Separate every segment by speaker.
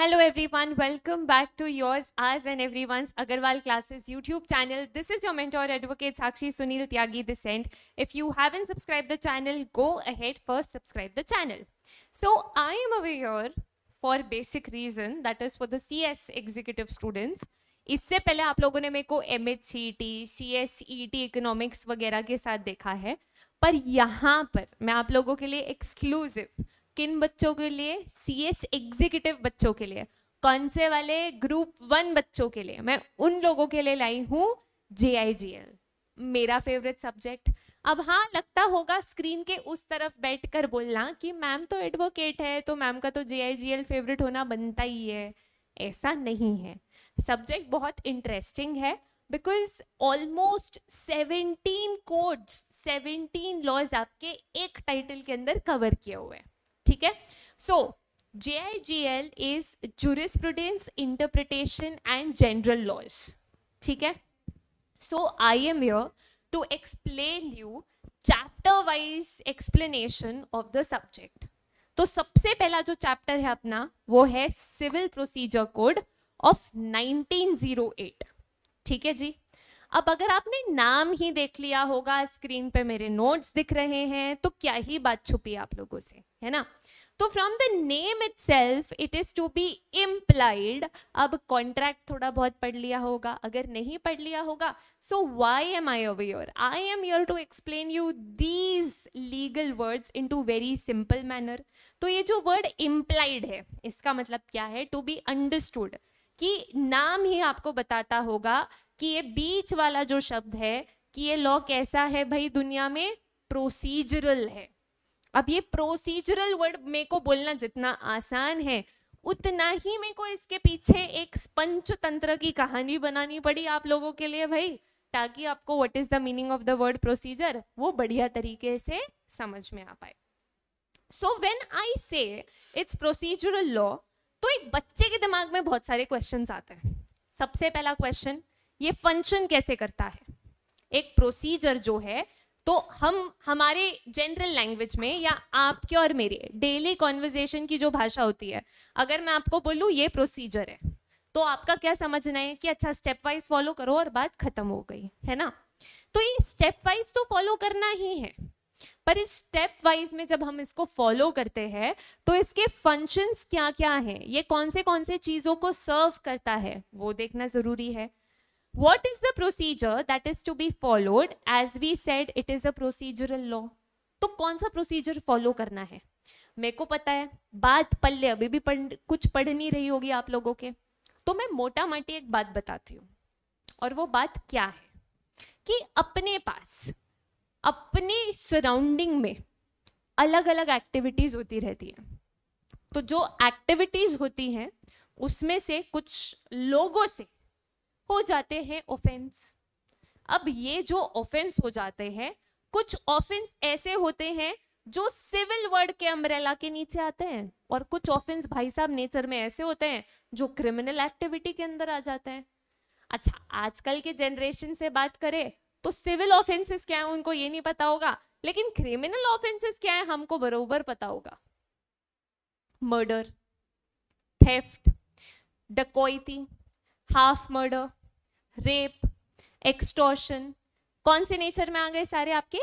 Speaker 1: Hello everyone welcome back to yours आज and every one Agarwal classes YouTube channel this is your mentor advocate Sakshi Sunil Tyagi this and if you have an subscribe the channel go ahead first subscribe the channel so I am aware for basic reason that is for the C S executive students इससे पहले आप लोगों ने मेरे को M H C T C S E T economics वगैरह के साथ देखा है पर यहाँ पर मैं आप लोगों के लिए एक्सक्लूसिव किन बच्चों के लिए सी एस एग्जीक्यूटिव बच्चों के लिए कौन से वाले ग्रुप वन बच्चों के लिए मैं उन लोगों के लिए लाई हूँ जे आई जी एल मेरा फेवरेट सब्जेक्ट अब हाँ लगता होगा स्क्रीन के उस तरफ बैठकर बोलना कि मैम तो एडवोकेट है तो मैम का तो जे आई जी एल फेवरेट होना बनता ही है ऐसा नहीं है सब्जेक्ट बहुत इंटरेस्टिंग है because almost seventeen codes seventeen laws आपके एक टाइटल के अंदर कवर किए हुए हैं ठीक है so J I G L is jurisprudence interpretation and general laws ठीक है so I am your to explain you chapter wise explanation of the subject तो सबसे पहला जो चैप्टर है अपना वो है सिविल प्रोसीजर कोड ऑफ 1908 ठीक है जी अब अगर आपने नाम ही देख लिया होगा स्क्रीन पे मेरे नोट्स दिख रहे हैं तो क्या ही बात छुपी आप लोगों से है ना तो from the name itself it is to be implied अब कॉन्ट्रैक्ट थोड़ा बहुत पढ़ लिया होगा अगर नहीं पढ़ लिया होगा so why am I away your I am your to explain you these legal words into very simple manner तो ये जो वर्ड इम्प्लाइड है इसका मतलब क्या है टू बी अंडरस्टूड कि नाम ही आपको बताता होगा कि ये बीच वाला जो शब्द है कि ये लॉ कैसा है भाई दुनिया में प्रोसीजरल है अब ये प्रोसीजरल वर्ड मे को बोलना जितना आसान है उतना ही मेरे को इसके पीछे एक पंचतंत्र की कहानी बनानी पड़ी आप लोगों के लिए भाई ताकि आपको what is the meaning of the word procedure वो बढ़िया तरीके से समझ में आ पाए सो वेन आई से इट्स प्रोसीजरल लॉ तो एक बच्चे के दिमाग में बहुत सारे क्वेश्चन आते हैं सबसे पहला क्वेश्चन ये फंक्शन कैसे करता है एक प्रोसीजर जो है तो हम हमारे जनरल लैंग्वेज में या आपके और मेरे डेली कॉन्वर्जेशन की जो भाषा होती है अगर मैं आपको बोलूँ ये प्रोसीजर है तो आपका क्या समझना है कि अच्छा स्टेप वाइज फॉलो करो और बात खत्म हो गई है ना तो ये स्टेप वाइज तो फॉलो करना ही है पर इस स्टेप वाइज में जब हम इसको फॉलो करते हैं तो इसके फंक्शंस क्या क्या हैं ये कौन से कौन से चीज़ों को सर्व करता है वो देखना ज़रूरी है What is the procedure that is to be followed? As we said, it is a procedural law. तो कौन सा प्रोसीजर फॉलो करना है मेरे को पता है बात पल्ले अभी भी पढ़ कुछ पढ़ नहीं रही होगी आप लोगों के तो मैं मोटा माटी एक बात बताती हूँ और वो बात क्या है कि अपने पास अपने सराउंडिंग में अलग अलग एक्टिविटीज होती रहती है तो जो एक्टिविटीज होती हैं उसमें से कुछ लोगों से हो जाते हैं ऑफेंस अब ये जो ऑफेंस हो जाते हैं कुछ ऑफेंस ऐसे होते हैं जो सिविल वर्ड के अम्ब्रेला के नीचे आते हैं और कुछ ऑफेंस भाई साहब नेचर में ऐसे होते हैं जो क्रिमिनल एक्टिविटी के अंदर आ जाते हैं अच्छा आजकल के जनरेशन से बात करें तो सिविल ऑफेंसेस क्या है उनको ये नहीं पता होगा लेकिन क्रिमिनल ऑफेंसेस क्या है हमको बरोबर पता होगा murder theft dacoity half murder rape extortion कौन से नेचर में आ गए सारे आपके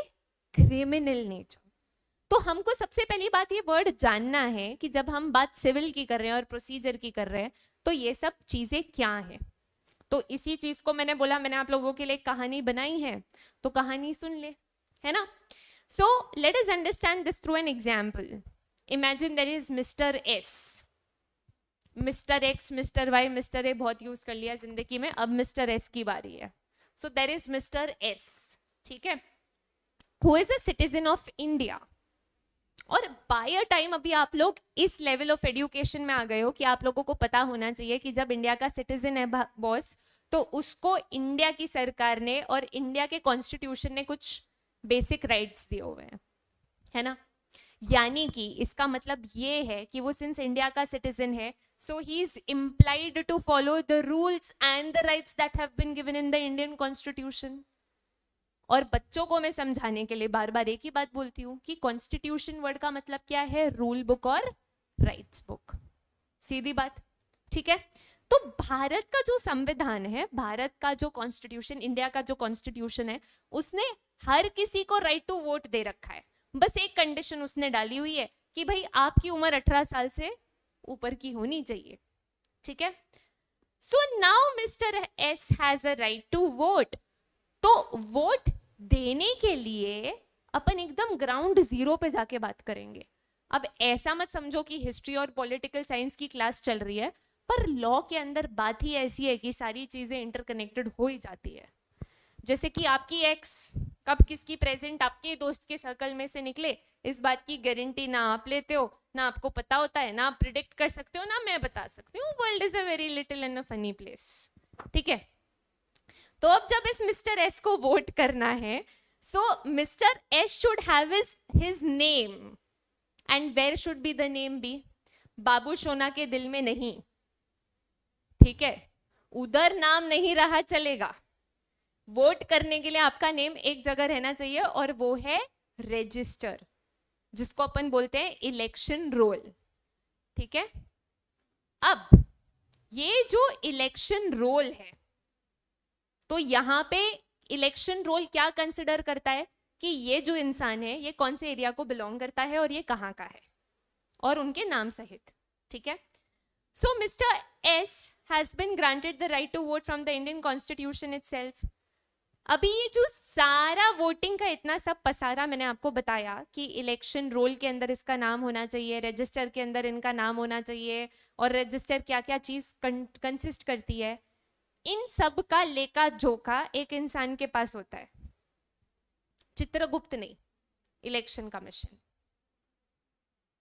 Speaker 1: क्रिमिनल नेचर तो हमको सबसे पहली बात ये वर्ड जानना है कि जब हम बात सिविल की कर रहे हैं और प्रोसीजर की कर रहे हैं तो ये सब चीजें क्या हैं तो इसी चीज को मैंने बोला मैंने आप लोगों के लिए कहानी बनाई है तो कहानी सुन ले है ना so let is understand this through an example imagine there is mister S mister X mister Y mister A बहुत यूज कर लिया जिंदगी में अब मिस्टर एस की बारी है so there is mister S ठीक है who is a citizen of India और बाय अ टाइम अभी आप लोग इस लेवल ऑफ एडुकेशन में आ गए हो कि आप लोगों को पता होना चाहिए कि जब इंडिया का सिटीजन है बॉस तो उसको इंडिया की सरकार ने और इंडिया के कॉन्स्टिट्यूशन ने कुछ बेसिक राइट्स दिए हुए हैं है ना यानी कि इसका मतलब ये है कि वो सिंस इंडिया का सिटीजन है So he's implied to follow the rules and the rights that have been given in the Indian Constitution. और बच्चों को मैं समझाने के लिए बार बार एक ही बात बोलती हूँ कि कॉन्स्टिट्यूशन वर्ड का मतलब क्या है रूल बुक और राइट्स बुक सीधी बात ठीक है तो भारत का जो संविधान है भारत का जो कॉन्स्टिट्यूशन इंडिया का जो कॉन्स्टिट्यूशन है उसने हर किसी को राइट टू वोट दे रखा है बस एक कंडीशन उसने डाली हुई है कि भाई आपकी उम्र अठारह साल से ऊपर की होनी चाहिए ठीक है so now mister S has a right to vote तो वोट देने के लिए अपन एकदम ग्राउंड जीरो पे जाके बात करेंगे अब ऐसा मत समझो कि हिस्ट्री और पॉलिटिकल साइंस की क्लास चल रही है पर लॉ के अंदर बात ही ऐसी है कि सारी चीज़ें इंटरकनेक्टेड हो ही जाती है जैसे कि आपकी एक्स कब किसकी प्रेजेंट आपके दोस्त के सर्कल में से निकले इस बात की गारंटी ना आप लेते हो ना आपको पता होता है ना आप प्रिडिक्ट कर सकते हो ना मैं बता सकती हूँ world is a very little and a funny place ठीक है तो अब जब इस मिस्टर एस को वोट करना है so mister S should have is his name and where should be the name be बाबू सोना के दिल में नहीं ठीक है उधर नाम नहीं रहा चलेगा वोट करने के लिए आपका नेम एक जगह रहना चाहिए और वो है रजिस्टर जिसको अपन बोलते हैं इलेक्शन रोल ठीक है अब ये जो इलेक्शन रोल है तो यहाँ पे इलेक्शन रोल क्या कंसिडर करता है कि ये जो इंसान है ये कौन से एरिया को बिलोंग करता है और ये कहाँ का है और उनके नाम सहित ठीक है so mister S been granted the right to vote from the Indian constitution itself अभी ये जो सारा वोटिंग का इतना सब पसारा मैंने आपको बताया कि इलेक्शन रोल के अंदर इसका नाम होना चाहिए रजिस्टर के अंदर इनका नाम होना चाहिए और रजिस्टर क्या क्या चीज़ कंसिस्ट करती है इन सब का लेखा जोखा एक इंसान के पास होता है चित्रगुप्त नहीं इलेक्शन कमीशन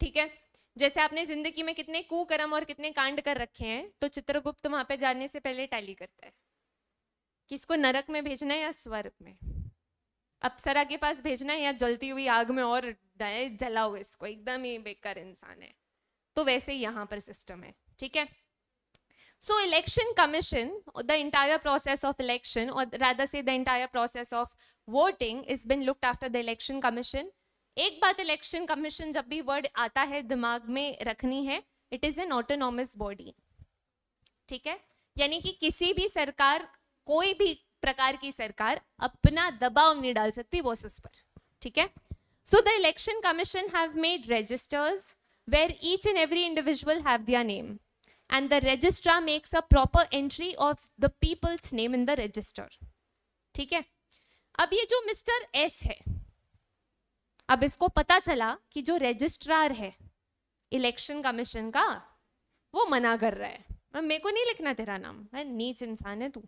Speaker 1: ठीक है जैसे आपने जिंदगी में कितने कुकर्म और कितने कांड कर रखे हैं तो चित्रगुप्त वहां पे जाने से पहले टैली करता है किसको नरक में भेजना है या स्वर्ग में अप्सरा के पास भेजना है या जलती हुई आग में और जलाओ इसको एकदम ही बेकार इंसान है तो वैसे यहाँ पर सिस्टम है ठीक है so election commission the entire process of election और rather say the entire process of voting is been looked after the election commission एक बात इलेक्शन कमीशन जब भी वर्ड आता है दिमाग में रखनी है it is an autonomous body ठीक है यानी कि किसी भी सरकार कोई भी प्रकार की सरकार अपना दबाव नहीं डाल सकती बॉस उस पर ठीक है so the election commission have made registers where each and every individual have their name and the registrar makes a proper entry of the people's name in the register ठीक है अब ये जो मिस्टर एस है अब इसको पता चला कि जो रजिस्ट्रार है इलेक्शन कमीशन का वो मना कर रहा है मेरे को नहीं लिखना तेरा नाम है नीच इंसान है तू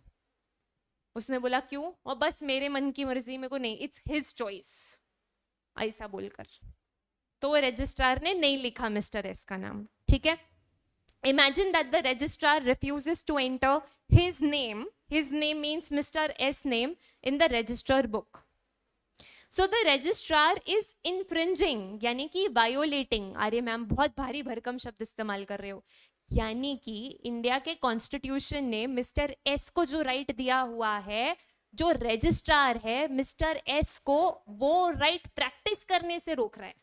Speaker 1: उसने बोला क्यों और बस मेरे मन की मर्जी मेरे को नहीं इट्स हिज चॉइस ऐसा बोलकर तो रजिस्ट्रार ने नहीं लिखा मिस्टर एस का नाम ठीक है imagine that the registrar refuses to enter his name his name means mister S name in the register book so the registrar is infringing यानी कि वायोलेटिंग अरे मैम बहुत भारी भरकम शब्द इस्तेमाल कर रहे हो यानी कि इंडिया के कॉन्स्टिट्यूशन ने मिस्टर एस को जो राइट दिया हुआ है जो रजिस्ट्रार है मिस्टर एस को वो राइट प्रैक्टिस करने से रोक रहा है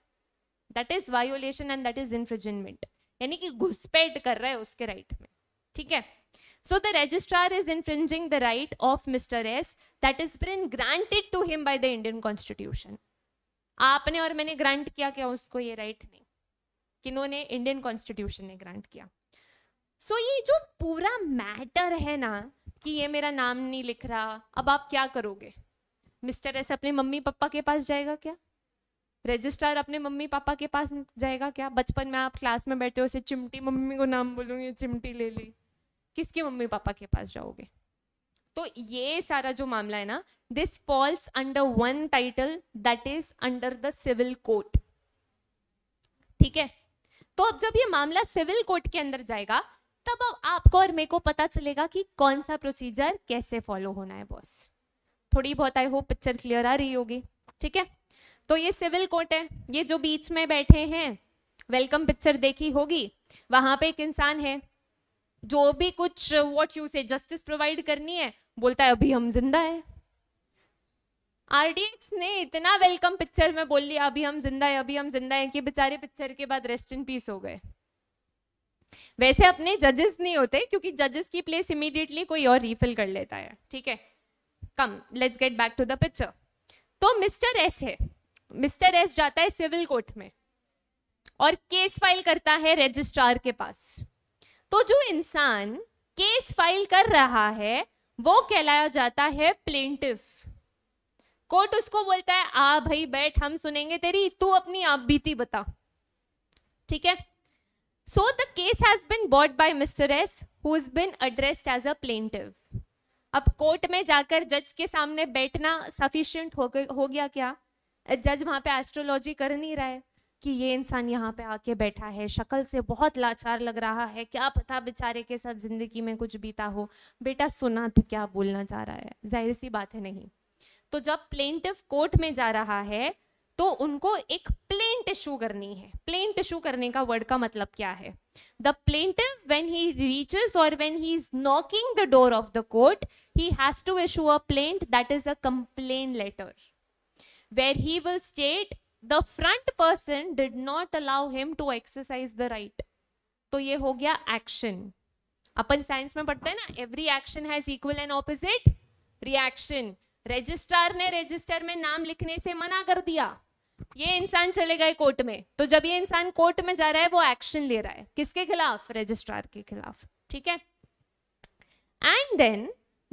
Speaker 1: that is violation and that is infringement यानी कि घुसपैठ कर रहा है उसके राइट right में ठीक है so the registrar is infringing the right of mr s that is been granted to him by the indian constitution आपने और मैंने ग्रांट किया क्या उसको ये राइट right नहीं किन्होंने इंडियन कॉन्स्टिट्यूशन ने ग्रांट किया सो ये जो पूरा मैटर है ना कि ये मेरा नाम नहीं लिख रहा अब आप क्या करोगे मिस्टर एस अपने मम्मी पापा के पास जाएगा क्या रजिस्ट्रार अपने मम्मी पापा के पास जाएगा क्या बचपन में आप क्लास में बैठे हो उसे चिमटी मम्मी को नाम बोलूंगी चिमटी ले ली किसके मम्मी पापा के पास जाओगे तो ये सारा जो मामला है ना this falls under one title that is under the civil court ठीक है तो अब जब ये मामला सिविल कोर्ट के अंदर जाएगा तब अब आपको और मेरे को पता चलेगा कि कौन सा प्रोसीजर कैसे फॉलो होना है बॉस थोड़ी बहुत आई होप पिक्चर क्लियर आ रही होगी ठीक है तो ये सिविल कोर्ट है ये जो बीच में बैठे हैं वेलकम पिक्चर देखी होगी वहां पे एक इंसान है जो भी कुछ what you say justice provide करनी है बोलता है अभी हम जिंदा है आरडीएक्स ने इतना वेलकम पिक्चर में बोल लिया अभी हम जिंदा है अभी हम जिंदा है कि बेचारे पिक्चर के बाद रेस्ट इन पीस हो गए वैसे अपने जजेस नहीं होते क्योंकि जजेस की प्लेस इमीडिएटली कोई और रिफिल कर लेता है ठीक है come let's get back to the picture तो मिस्टर एस है मिस्टर एस जाता है सिविल कोर्ट में और केस फाइल करता है रजिस्ट्रार के पास तो जो इंसान केस फाइल कर रहा है वो कहलाया जाता है प्लेंटिव कोर्ट उसको बोलता है आ भाई बैठ हम सुनेंगे तेरी तू अपनी आप बीती बता ठीक है So the case has been brought by Mr. S, who has been addressed as a plaintiff. अब कोर्ट में जाकर जज के सामने बैठना सफिशियंट हो, हो गया क्या जज वहां पे एस्ट्रोलॉजी कर नहीं रहा है कि ये इंसान यहाँ पे आके बैठा है शक्ल से बहुत लाचार लग रहा है क्या पता बेचारे के साथ जिंदगी में कुछ बीता हो बेटा सुना तू क्या बोलना चाह रहा है जाहिर सी बात है नहीं तो जब प्लेंटिव कोर्ट में जा रहा है तो उनको एक प्लेन टिश्यू करनी है प्लेन टिश्यू करने का वर्ड का मतलब क्या है the plaintiff when he reaches और when he is knocking the door of the court he has to issue a plaint that is a complaint letter where he will state the front person did not allow him to exercise the right तो ये हो गया action अपन science में पढ़ते हैं ना every action has equal and opposite reaction registrar ने register में नाम लिखने से मना कर दिया ये इंसान चले गए कोर्ट में तो जब ये इंसान कोर्ट में जा रहा है वो एक्शन ले रहा है किसके खिलाफ रजिस्ट्रार के खिलाफ ठीक है and then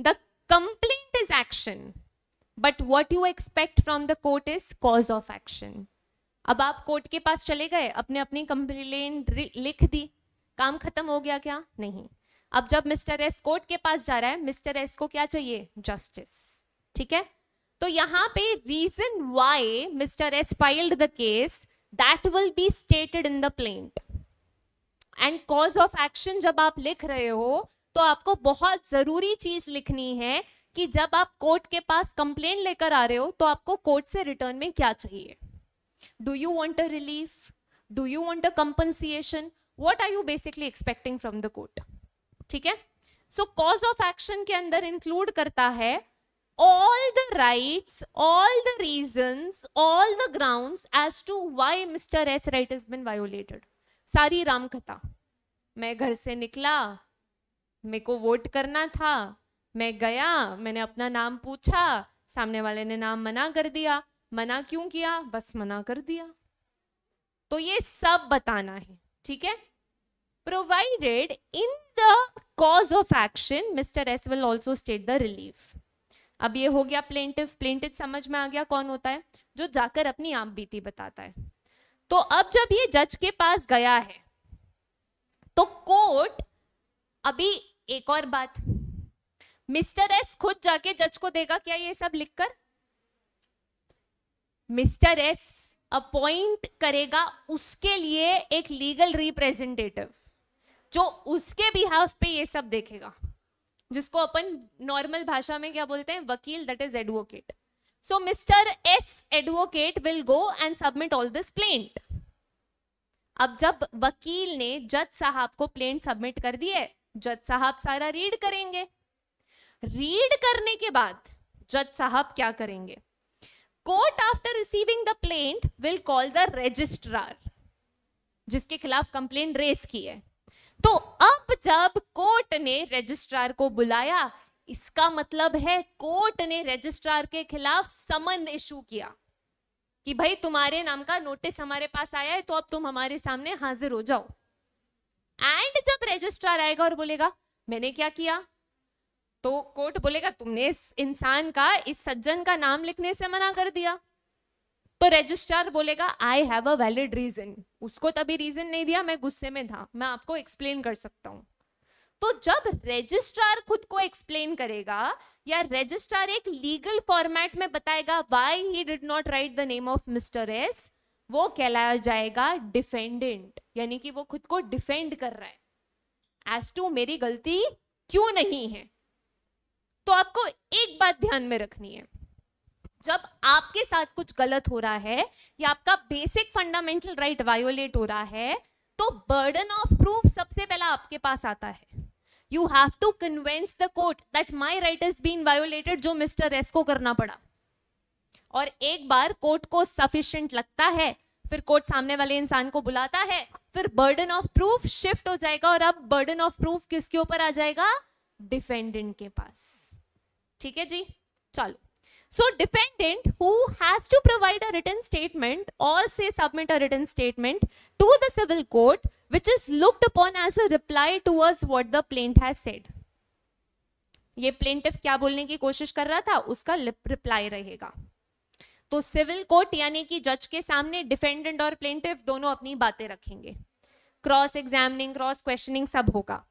Speaker 1: the complaint is action but what you expect from the court is cause of action अब आप कोर्ट के पास चले गए अपने अपनी कंप्लेन लिख दी काम खत्म हो गया क्या नहीं अब जब मिस्टर एस कोर्ट के पास जा रहा है मिस्टर एस को क्या चाहिए जस्टिस ठीक है तो यहाँ पे reason why mister S filed the case that will be stated in the plaint and cause of action जब आप लिख रहे हो तो आपको बहुत जरूरी चीज लिखनी है कि जब आप कोर्ट के पास कंप्लेन लेकर आ रहे हो तो आपको कोर्ट से रिटर्न में क्या चाहिए do you want a relief do you want a compensation what are you basically expecting from the court ठीक है सो कॉज ऑफ एक्शन के अंदर इंक्लूड करता है all the rights, all the reasons, all the grounds as to why Mr. S. right has been violated. sari ram katha main ghar se nikla मेरे को vote करना था मैं गया मैंने अपना नाम पूछा सामने वाले ने नाम मना कर दिया मना क्यों किया बस मना कर दिया तो ये सब बताना है ठीक है provided in the cause of action mr s will also state the relief अब ये हो गया प्लेंटिव प्लेंटिव समझ में आ गया कौन होता है जो जाकर अपनी आप बीती बताता है तो अब जब ये जज के पास गया है तो कोर्ट अभी एक और बात मिस्टर एस खुद जाके जज को देगा क्या ये सब लिखकर मिस्टर एस अपॉइंट करेगा उसके लिए एक लीगल रिप्रेजेंटेटिव जो उसके बिहाफ पे ये सब देखेगा जिसको अपन नॉर्मल भाषा में क्या बोलते हैं वकील that is advocate so mister S advocate will go and submit all this plaint अब जब वकील ने जज साहब को प्लेंट सबमिट कर है जज साहब सारा रीड करेंगे रीड करने के बाद जज साहब क्या करेंगे court after receiving the plaint will call the registrar जिसके खिलाफ कंप्लेंट रेस की है तो अब जब कोर्ट ने रजिस्ट्रार को बुलाया इसका मतलब है कोर्ट ने रजिस्ट्रार के खिलाफ समन इशू किया कि भाई तुम्हारे नाम का नोटिस हमारे पास आया है तो अब तुम हमारे सामने हाजिर हो जाओ एंड जब रजिस्ट्रार आएगा और बोलेगा मैंने क्या किया तो कोर्ट बोलेगा तुमने इस इंसान का इस सज्जन का नाम लिखने से मना कर दिया तो रजिस्ट्रार बोलेगा I have a valid reason उसको तभी रीजन नहीं दिया मैं गुस्से में था मैं आपको एक्सप्लेन कर सकता हूँ तो जब रजिस्ट्रार खुद को एक्सप्लेन करेगा या रजिस्ट्रार एक लीगल फॉर्मेट में बताएगा why he did not write the name of mister S वो कहलाया जाएगा डिफेंडेंट यानी कि वो खुद को डिफेंड कर रहा है एज टू मेरी गलती क्यों नहीं है तो आपको एक बात ध्यान में रखनी है जब आपके साथ कुछ गलत हो रहा है या आपका बेसिक फंडामेंटल राइट वायोलेट हो रहा है तो बर्डन ऑफ प्रूफ सबसे पहला आपके पास आता है you have to convince the court that my right is been violated जो मिस्टर एस को करना पड़ा और एक बार कोर्ट को सफिशियंट लगता है फिर कोर्ट सामने वाले इंसान को बुलाता है फिर बर्डन ऑफ प्रूफ शिफ्ट हो जाएगा और अब बर्डन ऑफ प्रूफ किसके ऊपर आ जाएगा डिफेंडेंट के पास ठीक है जी चलो So defendant who has to provide a written statement or say submit a written statement to the civil court which is looked upon as a reply towards what the plaintiff has said. ye plaintiff kya bolne ki koshish kar raha tha uska reply rahega तो civil court यानी कि जज के सामने defendant और plaintiff दोनों अपनी बातें रखेंगे क्रॉस एग्जामिनिंग क्रॉस क्वेश्चनिंग सब होगा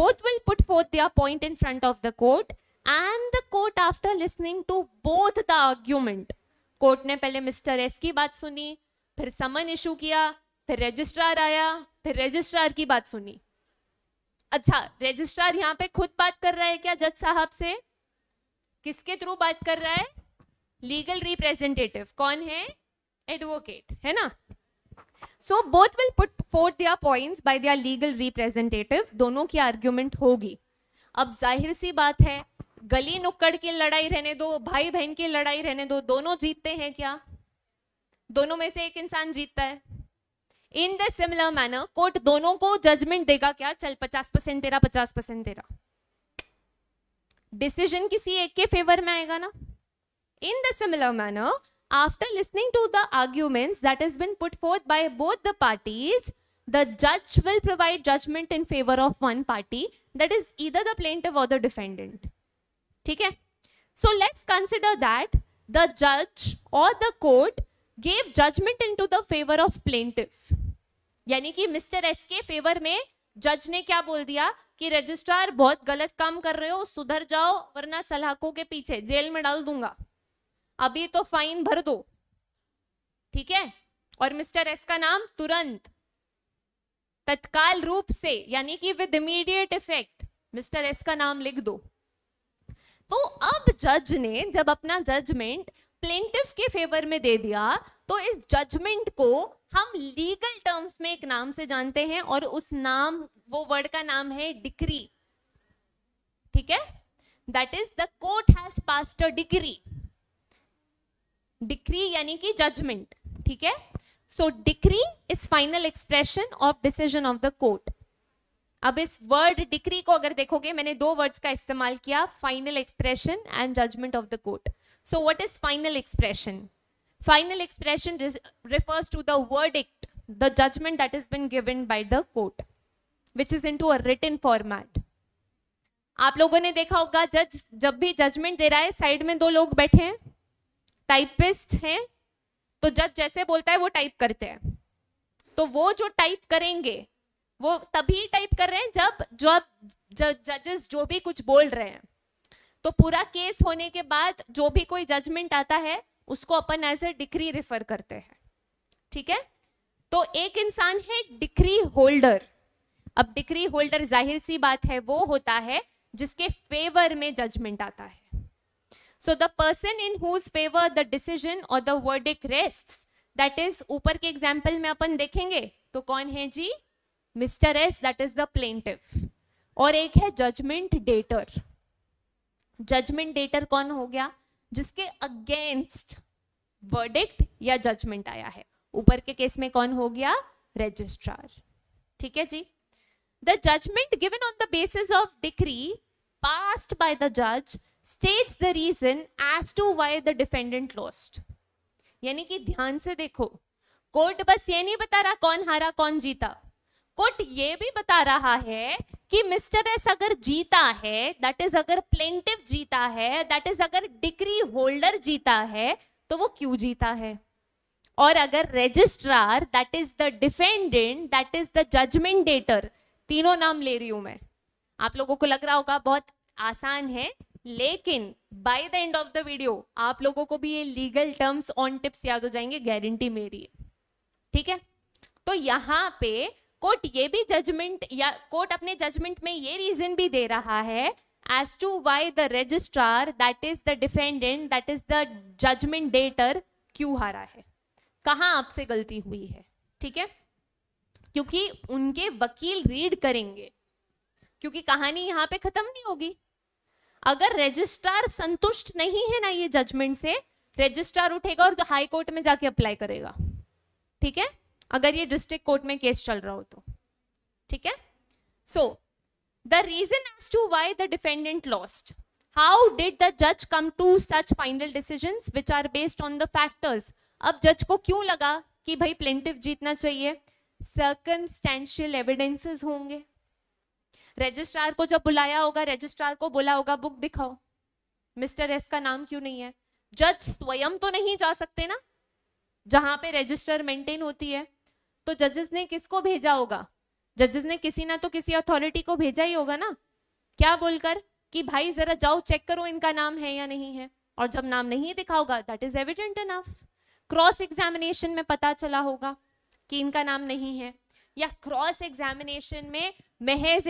Speaker 1: both will put forth their point in front of the court and the court after listening to both the argument court ने पहले मिस्टर एस की बात सुनी फिर समन इशू किया फिर रजिस्ट्रार आया फिर रजिस्ट्रार की बात सुनी अच्छा रजिस्ट्रार यहाँ पे खुद बात कर रहा है क्या जज साहब से किसके थ्रू बात कर रहा है लीगल रिप्रेजेंटेटिव कौन है एडवोकेट है ना so both will put forth their points by their legal representative दोनों की आर्ग्यूमेंट होगी अब जाहिर सी बात है गली नुक्कड़ की लड़ाई रहने दो भाई बहन की लड़ाई रहने दो दोनों जीतते हैं क्या दोनों में से एक इंसान जीतता है in the similar manner court दोनों को जजमेंट देगा क्या चल पचास परसेंट तेरा पचास परसेंट तेरा डिसीजन किसी एक के फेवर में आएगा ना in the similar manner after listening to the argument that is been put forth by both the parties the जज will provide judgement in favour of one party that is either the plaintiff और the defendant ठीक है so let's consider that the जज और the court gave judgement in to the favour of plaintiff यानी कि mister S के favour में जज ने क्या बोल दिया कि रजिस्ट्रार बहुत गलत काम कर रहे हो सुधर जाओ वरना सलाहकों के पीछे जेल में डाल दूंगा अभी तो फाइन भर दो ठीक है और मिस्टर एस का नाम तुरंत तत्काल रूप से यानी कि with immediate effect mister S का नाम लिख दो तो अब जज ने जब अपना जजमेंट प्लेंटिफ के फेवर में दे दिया तो इस जजमेंट को हम लीगल टर्म्स में एक नाम से जानते हैं और उस नाम वो वर्ड का नाम है डिग्री ठीक है that is the court has passed a decree decree यानी कि जजमेंट ठीक है so decree is final expression of decision of the court अब इस वर्ड डिक्री को अगर देखोगे मैंने दो वर्ड्स का इस्तेमाल किया final expression and judgement of the court so what is final expression final expression refers to the word act the judgement that is been given by the court which is into a written format आप लोगों ने देखा होगा जज जब भी judgement दे रहा है साइड में दो लोग बैठे हैं टाइपिस्ट हैं तो जज जैसे बोलता है वो टाइप करते हैं तो वो जो टाइप करेंगे वो तभी टाइप कर रहे हैं जब जो जजेस जो भी कुछ बोल रहे हैं तो पूरा केस होने के बाद जो भी कोई जजमेंट आता है उसको अपन एज ए डिक्री रेफर करते हैं ठीक है तो एक इंसान है डिक्री होल्डर अब डिक्री होल्डर जाहिर सी बात है वो होता है जिसके फेवर में जजमेंट आता है so the person in whose favour the decision और the verdict rest that is ऊपर के एग्जाम्पल में अपन देखेंगे तो कौन है जी mister S that is the plaintiff और एक है जजमेंट डेटर जजमेंट डेटर कौन हो गया जिसके अगेंस्ट वर्डिक्ट या जजमेंट आया है ऊपर के केस में कौन हो गया रजिस्ट्रार ठीक है जी the judgement given on the basis of decree pass by the जज states the reason as to why the defendant lost यानी कि ध्यान से देखो कोर्ट बस ये नहीं बता रहा कौन हारा कौन जीता कोर्ट ये भी बता रहा है कि मिस्टर एस अगर जीता है दैट इज अगर प्लेंटिव जीता है दैट इज अगर डिग्री होल्डर जीता है तो वो क्यों जीता है और अगर registrar that is the defendant that is the judgement debtor तीनों नाम ले रही हूं मैं आप लोगों को लग रहा होगा बहुत आसान है लेकिन by the end of the video आप लोगों को भी ये लीगल टर्म्स ऑन टिप्स याद हो जाएंगे गारंटी मेरी है ठीक है तो यहां पे कोर्ट ये भी जजमेंट या कोर्ट अपने जजमेंट में ये रीजन भी दे रहा है as to why the registrar that is the defendant that is the judgement debtor क्यों हारा है कहाँ आपसे गलती हुई है ठीक है क्योंकि उनके वकील रीड करेंगे क्योंकि कहानी यहाँ पे खत्म नहीं होगी अगर रजिस्ट्रार संतुष्ट नहीं है ना ये जजमेंट से रजिस्ट्रार उठेगा और हाई कोर्ट में जाके अप्लाई करेगा ठीक है अगर ये डिस्ट्रिक्ट कोर्ट में केस चल रहा हो तो ठीक है so the reason as to why the defendant lost how did the जज come to such final decision which are based on the factors अब जज को क्यों लगा कि भाई प्लेंटिव जीतना चाहिए सर्कमस्टेंशियल एविडेंसेस होंगे रजिस्ट्रार को जब बुलाया होगा रजिस्ट्रार को बोला होगा बुक दिखाओ मिस्टर एस का नाम क्यों नहीं है जज स्वयं तो नहीं जा सकते ना जहां पे रजिस्टर मेंटेन होती है तो जजेस ने किसको भेजा होगा जजेस ने किसी ना तो किसी अथॉरिटी को भेजा ही होगा ना क्या बोलकर कि भाई जरा जाओ चेक करो इनका नाम है या नहीं है और जब नाम नहीं दिखा होगा that is evident enough cross examination में पता चला होगा कि इनका नाम नहीं है या क्रॉस एग्जामिनेशन में महज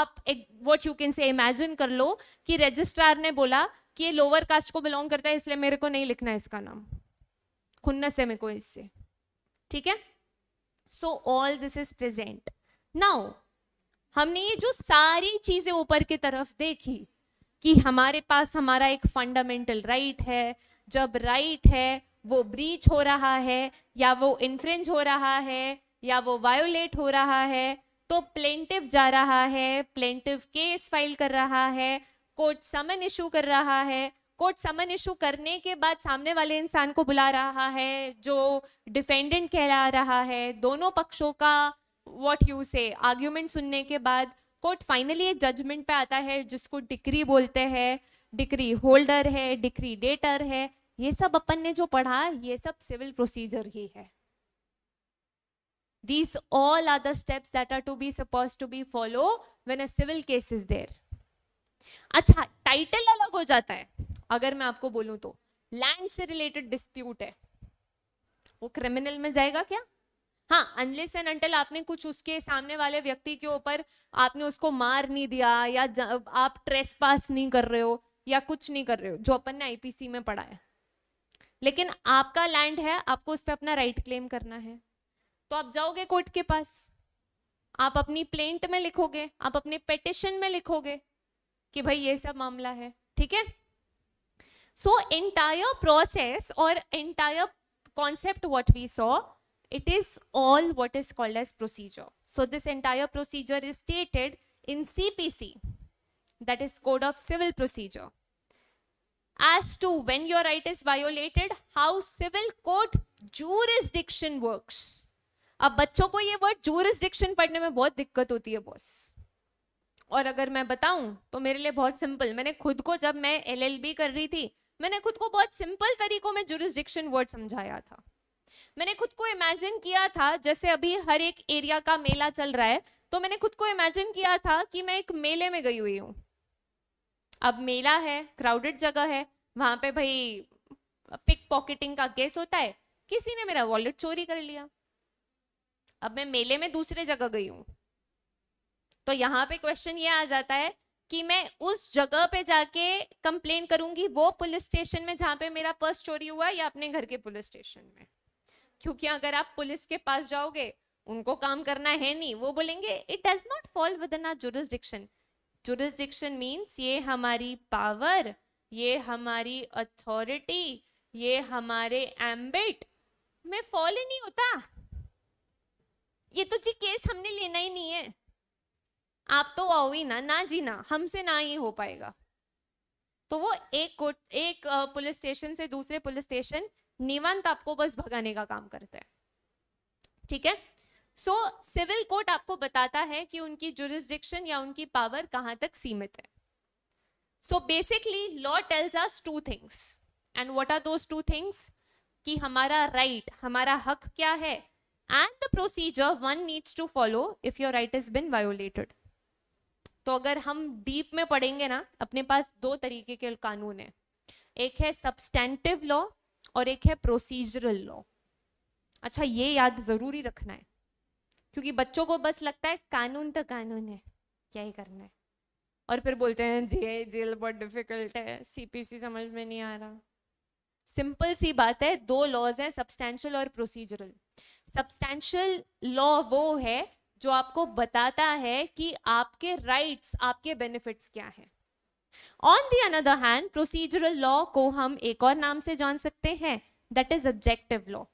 Speaker 1: आप एक what you can say imagine कर लो कि रजिस्ट्रार ने बोला कि ये लोअर कास्ट को बिलोंग करता है इसलिए मेरे को नहीं लिखना इसका नाम खुन्नस है मेरे को इससे ठीक है so all this is present now हमने ये जो सारी चीजें ऊपर की तरफ देखी कि हमारे पास हमारा एक फंडामेंटल राइट right है जब राइट right है वो ब्रीच हो रहा है या वो इन्फ्रेंज हो रहा है या वो वायोलेट हो रहा है तो प्लेंटिव जा रहा है प्लेंटिव केस फाइल कर रहा है कोर्ट समन इशू कर रहा है कोर्ट समन इशू करने के बाद सामने वाले इंसान को बुला रहा है जो डिफेंडेंट कहला रहा है दोनों पक्षों का वॉट यू से आर्ग्यूमेंट सुनने के बाद कोर्ट फाइनली एक जजमेंट पे आता है जिसको डिक्री बोलते हैं डिक्री होल्डर है डिक्री डेटर है ये सब अपन ने जो पढ़ा ये सब सिविल प्रोसीजर ही है these all are the steps that are to be suppose to be follow when a civil case is there अच्छा टाइटल अलग हो जाता है अगर मैं आपको बोलूं तो लैंड से रिलेटेड डिस्प्यूट है वो क्रिमिनल में जाएगा क्या हाँ अनलेस एंड अंटल आपने कुछ उसके सामने वाले व्यक्ति के ऊपर आपने उसको मार नहीं दिया या आप ट्रेस पास नहीं कर रहे हो या कुछ नहीं कर रहे हो जो अपन ने आईपीसी में पढ़ा है लेकिन आपका लैंड है आपको उस पर अपना राइट क्लेम करना है तो आप जाओगे कोर्ट के पास आप अपनी प्लेंट में लिखोगे आप अपने पेटिशन में लिखोगे कि भाई ये सब मामला है ठीक है so entire process or entire concept what we saw it is all what is called as procedure so this entire procedure is stated in cpc that is code of civil procedure as to when your right is violated how civil court jurisdiction works अब बच्चों को ये word jurisdiction पढ़ने में बहुत दिक्कत होती है बॉस और अगर मैं बताऊं तो मेरे लिए बहुत सिंपल मैंने खुद को जब मैं एलएलबी कर रही थी मैंने खुद को बहुत सिंपल तरीकों में जुरिस्डिक्शन वर्ड समझाया था मैंने खुद को इमेजिन किया था जैसे अभी हर एक एरिया का मेला चल रहा है तो मैंने खुद को इमेजिन किया था कि मैं एक मेले में गई हुई हूँ अब मेला है क्राउडेड जगह है वहां पे भाई पिक पॉकेटिंग का केस होता है किसी ने मेरा वॉलेट चोरी कर लिया अब मैं मेले में दूसरे जगह गई हूँ तो यहाँ पे क्वेश्चन ये आ जाता है कि मैं उस जगह पे जाके कंप्लेन करूंगी वो पुलिस स्टेशन में जहाँ पे मेरा पर्स चोरी हुआ या अपने घर के पुलिस स्टेशन में क्योंकि अगर आप पुलिस के पास जाओगे उनको काम करना है नहीं वो बोलेंगे it does not fall within our jurisdiction jurisdiction means ये हमारी पावर ये हमारी अथॉरिटी ये हमारे एम्बिट में फॉल ही नहीं होता ये तो जी केस हमने लेना ही नहीं है आप तो आओ ही ना ना जी ना हमसे ना ये हो पाएगा तो वो एक एक पुलिस स्टेशन से दूसरे पुलिस स्टेशन निवंत आपको बस भगाने का काम करता है ठीक है सो सिविल कोर्ट आपको बताता है कि उनकी जुरिस्डिक्शन या उनकी पावर कहाँ तक सीमित है so basically law tells us two things and what are those two things कि हमारा राइट right, हमारा हक क्या है and the procedure one needs to follow if your right is been violated तो अगर हम डीप में पढ़ेंगे ना अपने पास दो तरीके के कानून है एक है सब्सटेंटिव लॉ और एक है प्रोसीजरल लॉ अच्छा ये याद जरूरी रखना है क्योंकि बच्चों को बस लगता है कानून तो कानून है क्या ही करना है और फिर बोलते हैं जे जेल बहुत डिफिकल्ट है सीपीसी समझ में नहीं आ रहा सिंपल सी बात है दो लॉज हैं सब्सटैंशियल और प्रोसीजरल सब्सटैंशियल लॉ वो है जो आपको बताता है कि आपके राइट्स आपके बेनिफिट्स क्या हैं on the another hand procedural law को हम एक और नाम से जान सकते हैं दैट इज ऑब्जेक्टिव लॉ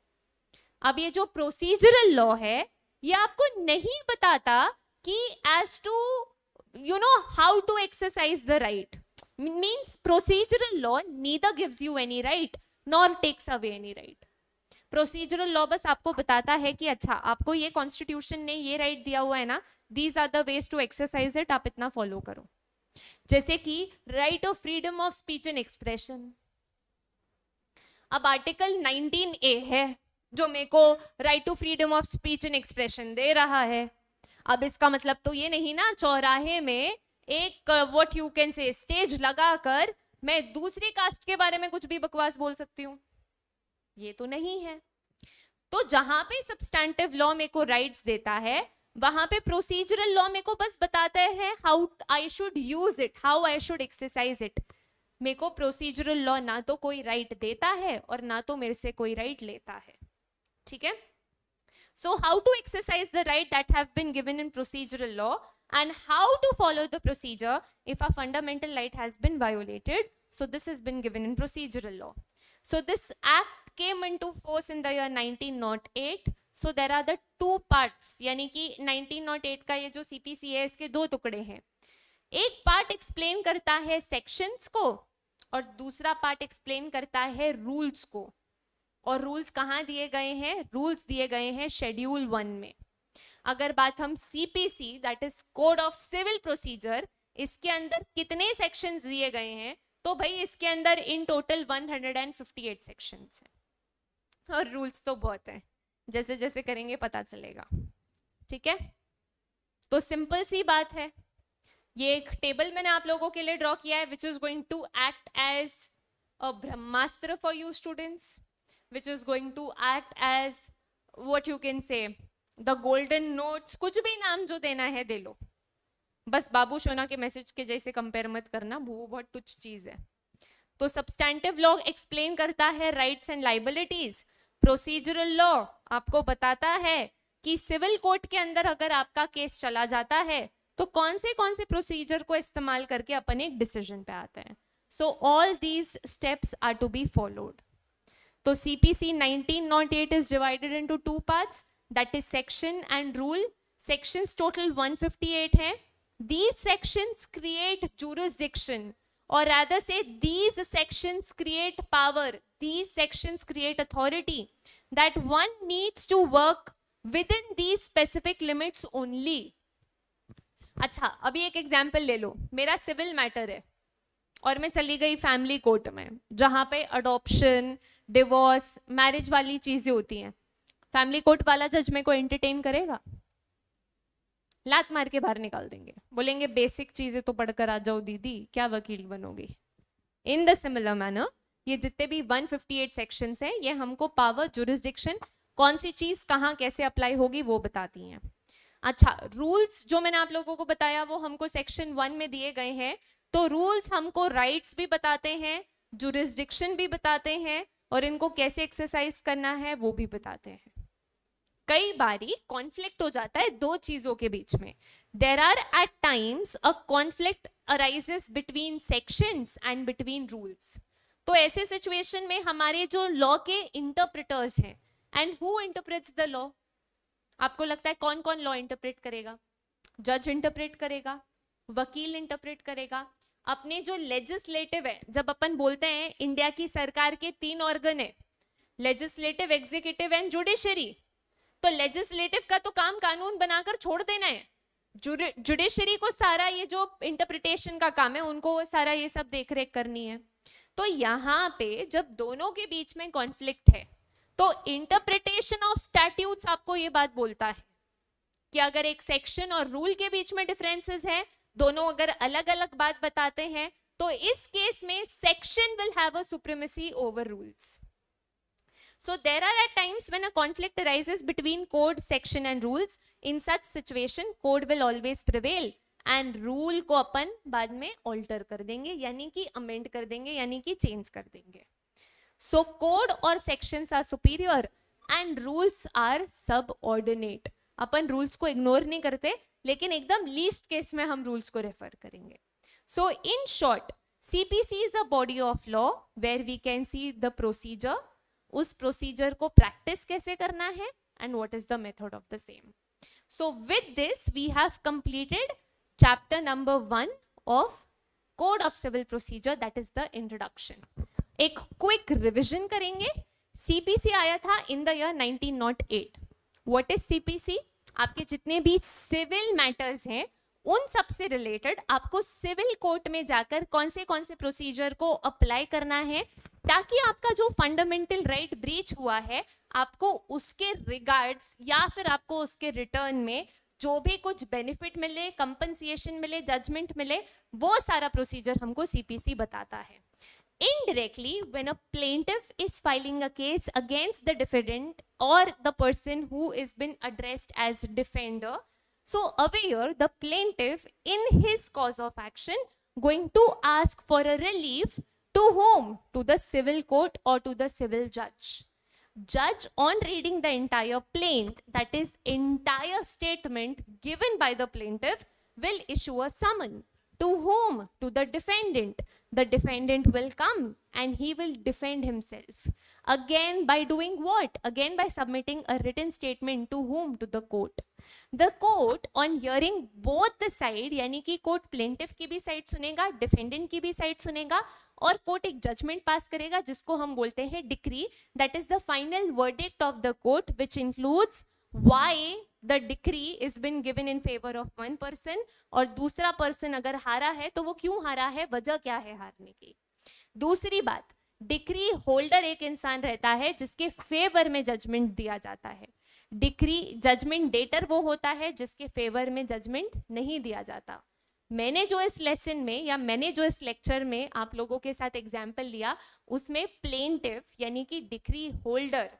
Speaker 1: अब ये जो प्रोसीजरल लॉ है ये आपको नहीं बताता कि as to you know how to exercise the right means procedural law neither gives you any right nor takes away any right procedural law बस आपको बताता है कि अच्छा आपको ये कॉन्स्टिट्यूशन ने ये राइट right दिया हुआ है ना these are the ways to exercise it आप इतना फॉलो करो जैसे कि right of freedom of speech and expression अब आर्टिकल 19 ए है जो मेरे को right to freedom of speech and expression दे रहा है अब इसका मतलब तो ये नहीं ना चौराहे में एक what you can say stage लगाकर मैं दूसरी कास्ट के बारे में कुछ भी बकवास बोल सकती हूँ ये तो नहीं है तो जहां पे सब्सटैंटिव लॉ मेरे को राइट्स देता है वहां पे प्रोसीजरल लॉ मेरे को बस बताता है how I should use it how I should exercise it मेरे को प्रोसीजरल लॉ ना तो कोई राइट right देता है और ना तो मेरे से कोई राइट right लेता है ठीक है so how to exercise the right that have in procedural law and how to follow the procedure if a fundamental right has been violated so this is been given in procedural law so this act came into force in the year 1908 so there are the two parts यानी कि 1908 का ये जो CPCA है इसके दो टुकड़े हैं एक part explain करता है sections को और दूसरा part explain करता है rules को और rules कहाँ दिए गए हैं rules दिए गए हैं schedule वन में अगर बात हम CPC that is code of civil procedure इसके अंदर कितने सेक्शंस दिए गए हैं तो भाई इसके अंदर इन टोटल 158 सेक्शंस हैं और हाँ, रूल्स तो बहुत हैं जैसे जैसे करेंगे पता चलेगा ठीक है तो सिंपल सी बात है ये एक टेबल मैंने आप लोगों के लिए ड्रॉ किया है which is going to act as a brahmastra for you students which is going to act as what you can say the golden notes कुछ भी नाम जो देना है दे लो बस बाबू सोना के मैसेज के जैसे कंपेयर मत करना वो बहुत तुच्छ चीज है तो सब्सटैंटिव लॉ एक्सप्लेन करता है rights and liabilities procedural law आपको बताता है कि सिविल कोर्ट के अंदर अगर आपका केस चला जाता है तो कौन से कौन से प्रोसीजर को इस्तेमाल करके अपन एक डिसीजन पे आते हैं so all these steps are to be followed तो C C P nineteen naught eight is divided into two part that is section and rule sections total 158 है दीज sections क्रिएट जूरिस्डिक्शन और rather say these sections create power these sections create authority that one needs to work within these specific limits only. अच्छा अभी एक example ले लो मेरा civil matter है और मैं चली गई फैमिली कोर्ट में जहाँ पे अडोप्शन डिवोर्स मैरिज वाली चीजें होती हैं फैमिली कोर्ट वाला जज मेरे को एंटरटेन करेगा लात मार के बाहर निकाल देंगे बोलेंगे बेसिक चीजें तो पढ़कर आ जाओ दीदी क्या वकील बनोगी इन द सिमिलर मैनर ये जितने भी 158 सेक्शंस हैं ये हमको पावर जुरिस्डिक्शन कौन सी चीज़ कहाँ कैसे अप्लाई होगी वो बताती हैं अच्छा रूल्स जो मैंने आप लोगों को बताया वो हमको सेक्शन वन में दिए गए हैं तो रूल्स हमको राइट्स भी बताते हैं जुरिस्डिक्शन भी बताते हैं और इनको कैसे एक्सरसाइज करना है वो भी बताते हैं कई बारी कॉन्फ्लिक्ट हो जाता है दो चीजों के बीच में there are at times a conflict arises between sections and between rules तो ऐसे सिचुएशन में हमारे जो लॉ के इंटरप्रिटर्स हैं and who interprets the law आपको लगता है कौन कौन लॉ इंटरप्रेट करेगा जज इंटरप्रेट करेगा वकील इंटरप्रेट करेगा अपने जो लेजिस्लेटिव है जब अपन बोलते हैं इंडिया की सरकार के तीन ऑर्गन है लेजिस्लेटिव एग्जीक्यूटिव एंड जुडिशरी तो लेजिस्लेटिव का तो काम कानून बनाकर छोड़ देना है जुडिशरी को सारा ये जो इंटरप्रिटेशन का काम है उनको सारा ये सब देखरेख करनी है तो यहाँ पे जब दोनों के बीच में कॉन्फ्लिक्ट है तो इंटरप्रिटेशन ऑफ स्टैट्यूट आपको ये बात बोलता है कि अगर एक सेक्शन और रूल के बीच में डिफरेंसेस है दोनों अगर अलग अलग बात बताते हैं तो इस केस में section will have a supremacy over rules so there are at times when a conflict arises between code section and rules in such situation code will always prevail and rule को अपन बाद में alter कर देंगे यानी कि amend कर देंगे यानी कि चेंज कर देंगे सो कोड और sections are superior and rules are subordinate अपन रूल्स को इग्नोर नहीं करते लेकिन एकदम लीस्ट केस में हम रूल्स को रेफर करेंगे so in short CPC is a body of law where we can see the procedure उस प्रोसीजर को प्रैक्टिस कैसे करना है and what is the method of the same so with this we have completed chapter number 1 of code of civil procedure that is the introduction ek quick revision karenge cpc aaya tha in the year 1908 what is cpc aapke jitne bhi civil matters hain उन सब से related आपको civil court में जाकर कौन से कौन से प्रोसीजर को अप्लाई करना है ताकि आपका जो फंडामेंटल राइट ब्रीच हुआ है आपको उसके रिगार्ड्स या फिर आपको उसके रिटर्न में जो भी कुछ बेनिफिट मिले कंपनसिएशन मिले जजमेंट मिले वो सारा प्रोसीजर हमको सीपीसी बताता है indirectly when a plaintiff is filing a case against the defendant or the person who is been addressed as defender so aware the plaintiff in his cause of action going to ask for a relief to whom to the civil court or to the civil judge judge on reading the entire plaint, that is entire statement given by the plaintiff will issue a summon. To whom? To the defendant. the defendant will come and he will defend himself. Again, by doing what? Again, by submitting a written statement to whom? To the court. The court, on hearing both the side, yani ki court plaintiff ki bhi side sunega defendant ki bhi side sunega और court एक judgment pass करेगा जिसको हम बोलते हैं decree that is the final verdict of the court which includes why the decree is been given in favor of one person और दूसरा person अगर हारा है तो वो क्यों हारा है वजह क्या है हारने की दूसरी बात डिक्री होल्डर एक इंसान रहता है जिसके फेवर में जजमेंट दिया जाता है डिक्री जजमेंट डेटर वो होता है जिसके फेवर में जजमेंट नहीं दिया जाता मैंने जो इस लेसन में या मैंने जो इस लेक्चर में आप लोगों के साथ एग्जाम्पल लिया उसमें प्लेन यानी कि डिक्री होल्डर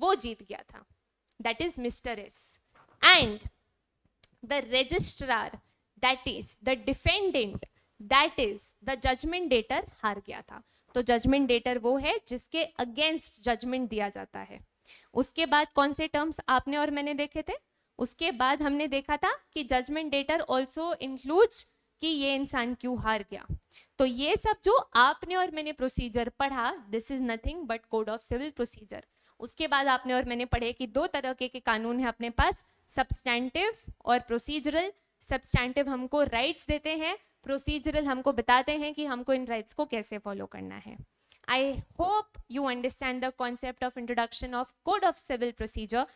Speaker 1: वो जीत गया था that is Mr. S. And the registrar, that is the defendant, that is the judgment debtor har gaya tha to judgment debtor wo hai jiske against judgment diya jata hai uske baad kaun se terms आपने और मैंने देखे थे उसके बाद हमने देखा था कि जजमेंट डेटर ऑल्सो includes कि ये इंसान क्यों हार गया तो ये सब जो आपने और मैंने प्रोसीजर पढ़ा this is nothing but code of civil procedure उसके बाद आपने और मैंने पढ़े कि दो तरह के, के कानून हैं अपने पास सब्सटैंटिव और प्रोसीजरल सब्सटैंटिव हमको राइट्स देते हैं प्रोसीजरल हमको बताते हैं कि हमको इन राइट्स को कैसे फॉलो करना है I hope you understand the concept of introduction of code of civil procedure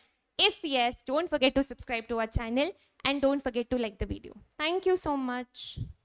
Speaker 1: if yes don't forget to subscribe to our channel and don't forget to like the video thank you so much